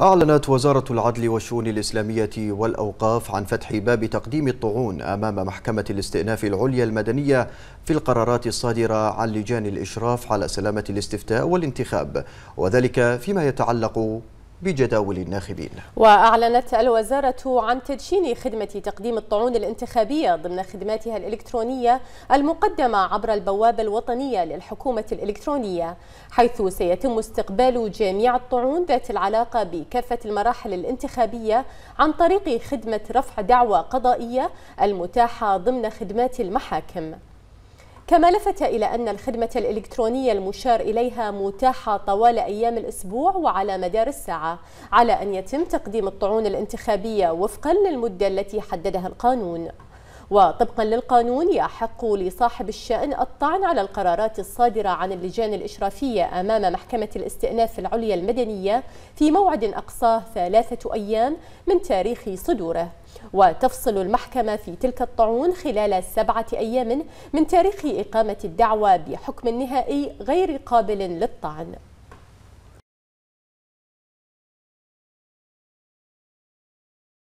أعلنت وزارة العدل والشؤون الإسلامية والأوقاف عن فتح باب تقديم الطعون أمام محكمة الاستئناف العليا المدنية في القرارات الصادرة عن لجان الإشراف على سلامة الاستفتاء والانتخاب وذلك فيما يتعلق بجداول الناخبين وأعلنت الوزارة عن تدشين خدمة تقديم الطعون الانتخابية ضمن خدماتها الإلكترونية المقدمة عبر البوابة الوطنية للحكومة الإلكترونية حيث سيتم استقبال جميع الطعون ذات العلاقة بكافة المراحل الانتخابية عن طريق خدمة رفع دعوى قضائية المتاحة ضمن خدمات المحاكم كما لفت إلى أن الخدمة الإلكترونية المشار إليها متاحة طوال أيام الأسبوع وعلى مدار الساعة على أن يتم تقديم الطعون الانتخابية وفقا للمدة التي حددها القانون وطبقا للقانون يحق لصاحب الشأن الطعن على القرارات الصادرة عن اللجان الإشرافية أمام محكمة الاستئناف العليا المدنية في موعد أقصاه ثلاثة أيام من تاريخ صدوره وتفصل المحكمة في تلك الطعون خلال سبعة أيام من تاريخ إقامة الدعوة بحكم نهائي غير قابل للطعن